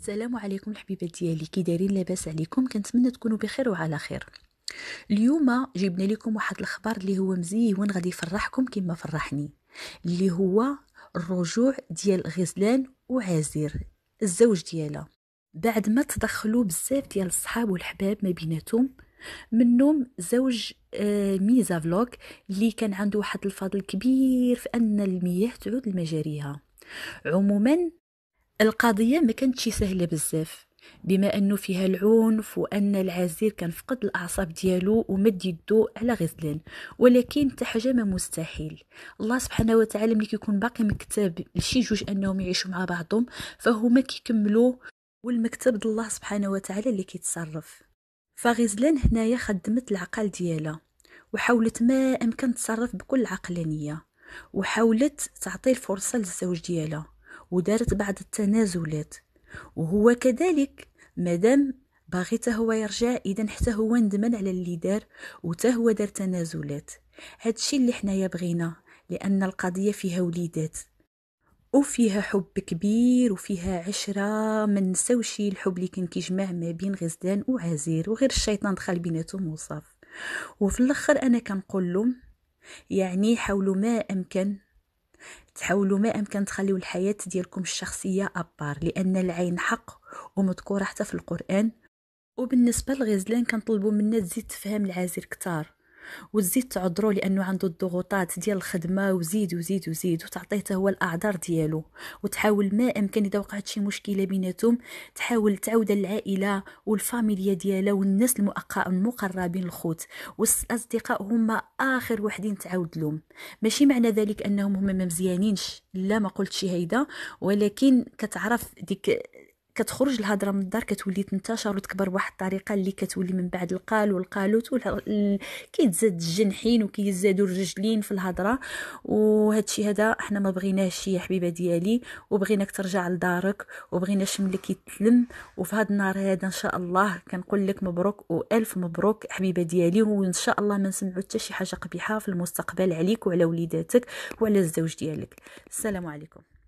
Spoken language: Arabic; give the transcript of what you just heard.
السلام عليكم الحبيبات ديالي كي دايرين لاباس عليكم كنتمنى تكونوا بخير وعلى خير اليوم جبنا لكم واحد الخبر اللي هو مزيون غادي يفرحكم كما فرحني اللي هو الرجوع ديال غزلان وعازير الزوج ديالها بعد ما تدخلوا بزاف ديال الصحاب والحباب ما بيناتهم منهم زوج آه، ميزا فلوك اللي كان عنده واحد الفضل كبير في ان المياه تعود لمجاريها عموما القضية ما كانتش سهلة بزاف بما انه فيها العنف وان العزير كان فقد الاعصاب ديالو ومد يدو على غزلان ولكن حتى حاجه ما مستحيل الله سبحانه وتعالى ملي كيكون باقي مكتب لشي جوج انهم يعيشوا مع بعضهم فهما كيكملوا والمكتب د الله سبحانه وتعالى اللي كيتصرف فغزلان هنايا خدمت العقل ديالها وحاولت ما امكن تصرف بكل عقلانيه وحاولت تعطي الفرصه للزوج ديالها ودارت بعض التنازلات وهو كذلك مادام باغي هو يرجع اذا حتى هو ندمان على اللي دار وتا هو دار تنازلات هادشي اللي حنايا بغينا لان القضيه فيها وليدات وفيها حب كبير وفيها عشرة ما نساوش الحب اللي كان كيجمع ما بين غزدان وعزير وغير الشيطان دخل بيناتهم وصاف وفي الاخر انا كنقول لهم يعني حاولوا ما امكن تحاولوا ما امكن تخليو الحياه ديالكم الشخصيه ابار لان العين حق ومذكوره حتى في القران وبالنسبه للغزلان كنطلبوا منها تزيد تفهم العازل كتار وتزيد تعذرو لانه عنده الضغوطات ديال الخدمه وزيد وزيد وزيد وتعطيه هو الاعذار ديالو وتحاول ما امكن اذا وقعت شي مشكله بيناتهم تحاول تعود العائله والفاميليا ديالها والناس المقربين الخوت والاصدقاء هما اخر وحدين تعاود لهم ماشي معنى ذلك انهم هما ما مزيانينش لا ما قلت شي هيدا ولكن كتعرف ديك كتخرج الهضره من الدار كتولي تنتشر وتكبر بواحد الطريقه اللي كتولي من بعد القال والقالوت وال... كيتزاد الجنحين وكيزادوا الرجلين في الهضره وهذا الشيء هذا احنا ما بغيناش يا حبيبه ديالي وبغيناك ترجع لدارك وبغينا شملك يتلم وفي هذا النهار هذا ان شاء الله كنقول لك مبروك والف مبروك حبيبه ديالي وان شاء الله ما نسمعوا حتى شي حاجه قبيحه في المستقبل عليك وعلى وليداتك وعلى الزوج ديالك السلام عليكم